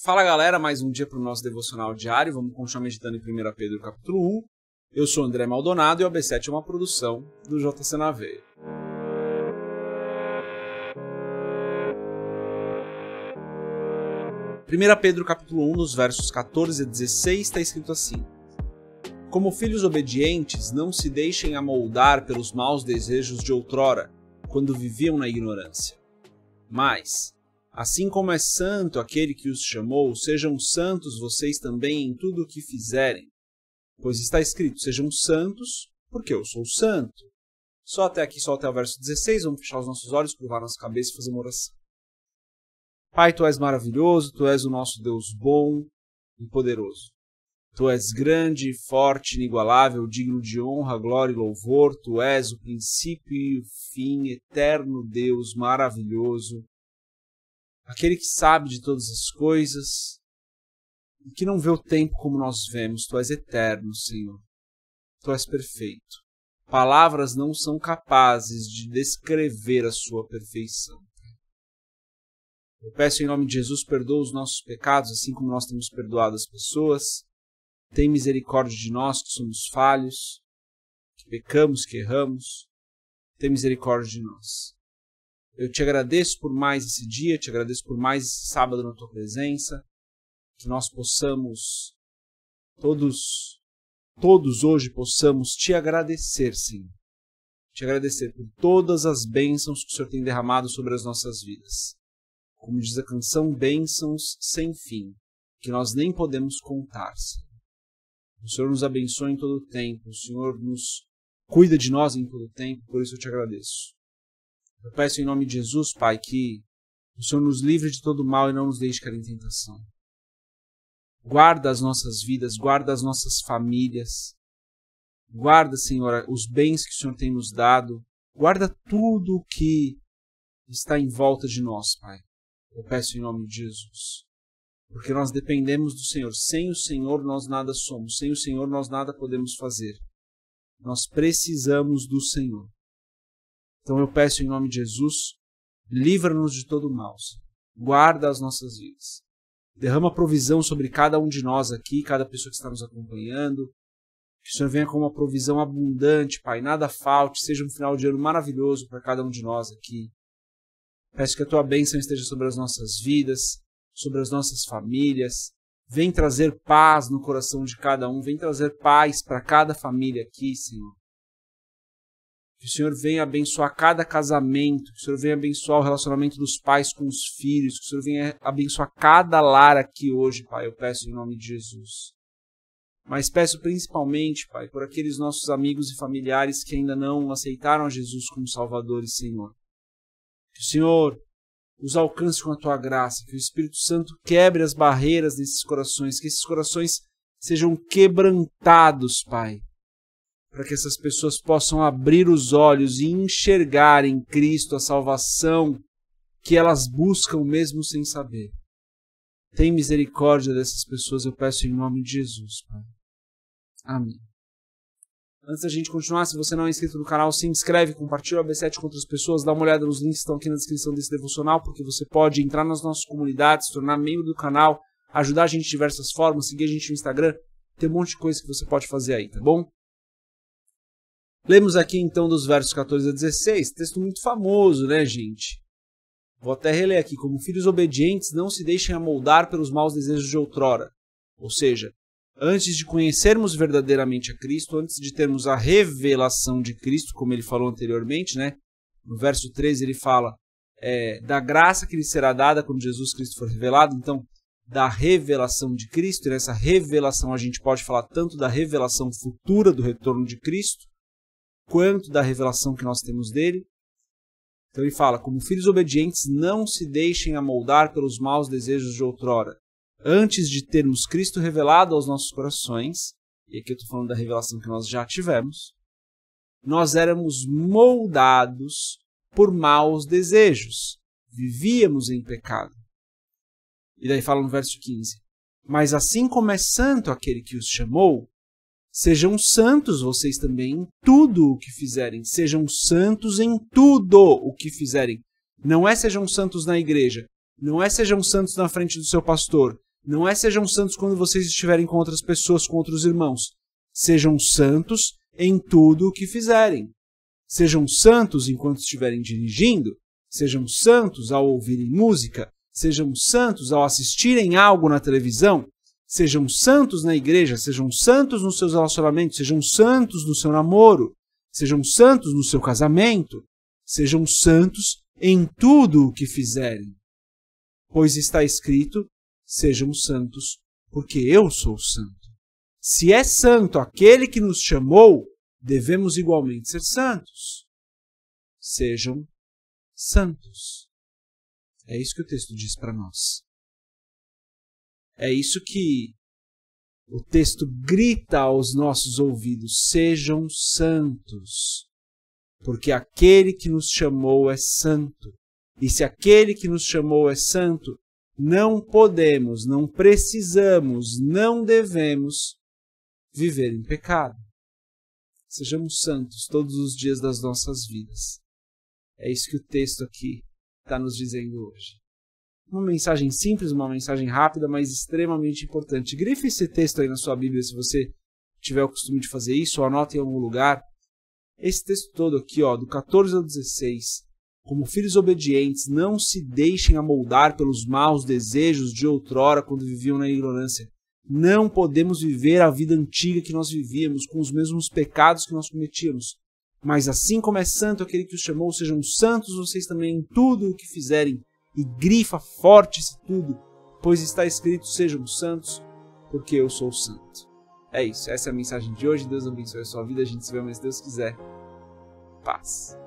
Fala galera, mais um dia para o nosso devocional diário. Vamos continuar meditando em 1 Pedro capítulo 1. Eu sou André Maldonado e o AB7 é uma produção do JC Naveia. Primeira Pedro capítulo 1, nos versos 14 a 16, está escrito assim: Como filhos obedientes, não se deixem amoldar pelos maus desejos de outrora, quando viviam na ignorância. Mas Assim como é santo aquele que os chamou, sejam santos vocês também em tudo o que fizerem. Pois está escrito: sejam santos, porque eu sou santo. Só até aqui, só até o verso 16. Vamos fechar os nossos olhos, curvar nossa cabeça e fazer uma oração. Pai, tu és maravilhoso, tu és o nosso Deus bom e poderoso. Tu és grande, forte, inigualável, digno de honra, glória e louvor. Tu és o princípio e o fim, eterno Deus maravilhoso aquele que sabe de todas as coisas, e que não vê o tempo como nós vemos, tu és eterno, Senhor. Tu és perfeito. Palavras não são capazes de descrever a sua perfeição. Eu peço em nome de Jesus, perdoa os nossos pecados, assim como nós temos perdoado as pessoas. Tem misericórdia de nós que somos falhos, que pecamos, que erramos. Tem misericórdia de nós. Eu te agradeço por mais esse dia, te agradeço por mais esse sábado na tua presença, que nós possamos todos todos hoje possamos te agradecer, Senhor. Te agradecer por todas as bênçãos que o Senhor tem derramado sobre as nossas vidas. Como diz a canção, bênçãos sem fim, que nós nem podemos contar, Senhor. O Senhor nos abençoa em todo o tempo, o Senhor nos cuida de nós em todo o tempo, por isso eu te agradeço. Eu peço em nome de Jesus, Pai, que o Senhor nos livre de todo mal e não nos deixe cair em tentação. Guarda as nossas vidas, guarda as nossas famílias. Guarda, Senhor, os bens que o Senhor tem nos dado. Guarda tudo o que está em volta de nós, Pai. Eu peço em nome de Jesus. Porque nós dependemos do Senhor. Sem o Senhor nós nada somos. Sem o Senhor nós nada podemos fazer. Nós precisamos do Senhor. Então eu peço em nome de Jesus, livra-nos de todo mal, guarda as nossas vidas. Derrama provisão sobre cada um de nós aqui, cada pessoa que está nos acompanhando. Que o Senhor venha com uma provisão abundante, Pai, nada falte, seja um final de ano maravilhoso para cada um de nós aqui. Peço que a tua bênção esteja sobre as nossas vidas, sobre as nossas famílias. Vem trazer paz no coração de cada um, vem trazer paz para cada família aqui, Senhor. Que o Senhor venha abençoar cada casamento, que o Senhor venha abençoar o relacionamento dos pais com os filhos, que o Senhor venha abençoar cada lar aqui hoje, Pai. Eu peço em nome de Jesus. Mas peço principalmente, Pai, por aqueles nossos amigos e familiares que ainda não aceitaram Jesus como Salvador e Senhor. Que o Senhor os alcance com a tua graça, que o Espírito Santo quebre as barreiras desses corações, que esses corações sejam quebrantados, Pai para que essas pessoas possam abrir os olhos e enxergar em Cristo a salvação que elas buscam mesmo sem saber. Tem misericórdia dessas pessoas, eu peço em nome de Jesus, Pai. Amém. Antes da gente continuar, se você não é inscrito no canal, se inscreve, compartilha o AB7 com outras pessoas, dá uma olhada nos links que estão aqui na descrição desse devocional, porque você pode entrar nas nossas comunidades, se tornar membro do canal, ajudar a gente de diversas formas, seguir a gente no Instagram, tem um monte de coisa que você pode fazer aí, tá bom? Lemos aqui então dos versos 14 a 16, texto muito famoso, né, gente? Vou até reler aqui: como filhos obedientes, não se deixem amoldar pelos maus desejos de outrora. Ou seja, antes de conhecermos verdadeiramente a Cristo, antes de termos a revelação de Cristo, como ele falou anteriormente, né? No verso 13 ele fala é, da graça que lhe será dada quando Jesus Cristo for revelado. Então, da revelação de Cristo, e nessa revelação a gente pode falar tanto da revelação futura do retorno de Cristo, quanto da revelação que nós temos dele. Então ele fala: como filhos obedientes, não se deixem amoldar pelos maus desejos de outrora. Antes de termos Cristo revelado aos nossos corações, e aqui eu estou falando da revelação que nós já tivemos, nós éramos moldados por maus desejos, vivíamos em pecado. E daí fala no verso 15: Mas assim como é santo aquele que os chamou, Sejam santos vocês também em tudo o que fizerem. Sejam santos em tudo o que fizerem. Não é sejam santos na igreja. Não é sejam santos na frente do seu pastor. Não é sejam santos quando vocês estiverem com outras pessoas, com outros irmãos. Sejam santos em tudo o que fizerem. Sejam santos enquanto estiverem dirigindo. Sejam santos ao ouvirem música. Sejam santos ao assistirem algo na televisão. Sejam santos na igreja, sejam santos nos seus relacionamentos, sejam santos no seu namoro, sejam santos no seu casamento, sejam santos em tudo o que fizerem. Pois está escrito: sejam santos, porque eu sou santo. Se é santo aquele que nos chamou, devemos igualmente ser santos. Sejam santos. É isso que o texto diz para nós. É isso que o texto grita aos nossos ouvidos: sejam santos, porque aquele que nos chamou é santo. E se aquele que nos chamou é santo, não podemos, não precisamos, não devemos viver em pecado. Sejamos santos todos os dias das nossas vidas. É isso que o texto aqui está nos dizendo hoje. Uma mensagem simples, uma mensagem rápida, mas extremamente importante. Grife esse texto aí na sua Bíblia se você tiver o costume de fazer isso, ou anota em algum lugar. Esse texto todo aqui, ó, do 14 ao 16. Como filhos obedientes, não se deixem amoldar pelos maus desejos de outrora quando viviam na ignorância. Não podemos viver a vida antiga que nós vivíamos, com os mesmos pecados que nós cometíamos. Mas assim como é santo aquele que os chamou, sejam santos vocês também em tudo o que fizerem e grifa forte isso tudo, pois está escrito: sejam santos, porque eu sou santo. É isso, essa é a mensagem de hoje. Deus abençoe a sua vida. A gente se vê, mas se Deus quiser. Paz.